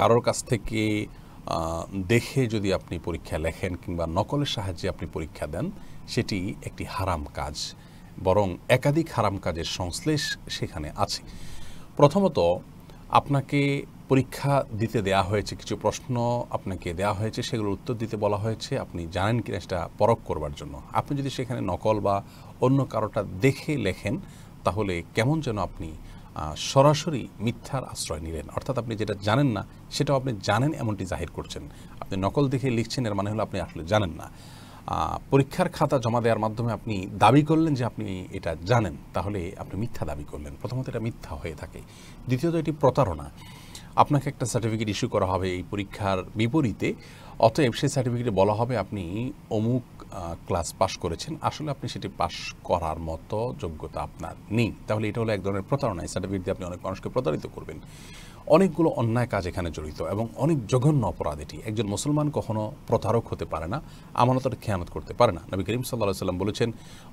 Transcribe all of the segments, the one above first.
কারোর কাছ থেকে দেখে যদি আপনি পরীক্ষা লেখেন কিংবা নকলের সাহায্যে আপনি পরীক্ষা দেন সেটি একটি হারাম কাজ বরং একাধিক হারাম কাজের সংশ্লেষ সেখানে আছে প্রথমত আপনাকে পরীক্ষা দিতে দেয়া হয়েছে কিছু প্রশ্ন আপনাকে দেয়া হয়েছে সেগুলোর উত্তর দিতে বলা হয়েছে আপনি জানেন কিনা সেটা পরখ করবার জন্য আপনি যদি সেখানে নকল বা অন্য কারোটা দেখে লেখেন তাহলে কেমন যেন আপনি সরাসরি মিথ্যার আশ্রয় নিলেন অর্থাৎ আপনি যেটা জানেন না সেটাও আপনি জানেন এমনটি জাহির করছেন আপনি নকল দেখে লিখছেন এর মানে হলো আপনি আসলে জানেন না পরীক্ষার খাতা জমা দেওয়ার মাধ্যমে আপনি দাবি করলেন যে আপনি এটা জানেন তাহলে আপনি মিথ্যা দাবি করলেন প্রথমত এটা মিথ্যা হয়ে থাকে দ্বিতীয়ত এটি প্রতারণা আপনাকে একটা সার্টিফিকেট ইস্যু করা হবে এই পরীক্ষার বিপরীতে অতএব সেই সার্টিফিকেটে বলা হবে আপনি অমুক ক্লাস পাশ করেছেন আসলে আপনি সেটি পাশ করার মতো যোগ্যতা আপনার নেই তাহলে এটা হলো এক ধরনের প্রতারণা এই সার্টিফিকেট দিয়ে আপনি অনেক মানুষকে প্রতারিত করবেন অনেকগুলো অন্যায় কাজ এখানে জড়িত এবং অনেক জঘন্য অপরাধ এটি একজন মুসলমান কখনো প্রতারক হতে পারে না আমানতের খেয়ানত করতে পারে না নবী করিম সাল্লাহ সাল্লাম বলেছেন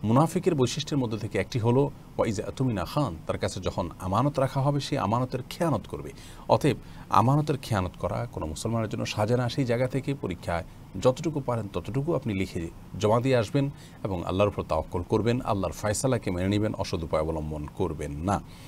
মুনাফিকের বৈশিষ্ট্যের মধ্যে থেকে একটি হলো ওয়াইজ তুমিনা খান তার কাছে যখন আমানত রাখা হবে সে আমানতের খেয়ানত করবে অতএব আমানতের খেয়ানত করা কোনো মুসলমানের জন্য সাজে না সেই জায়গা থেকে পরীক্ষায় যতটুকু পারেন ততটুকু আপনি লিখে জমা দিয়ে আসবেন এবং আল্লাহর উপর তাওকল করবেন আল্লাহর ফয়সালাকে মেনে নেবেন অসদ উপায় অবলম্বন করবেন না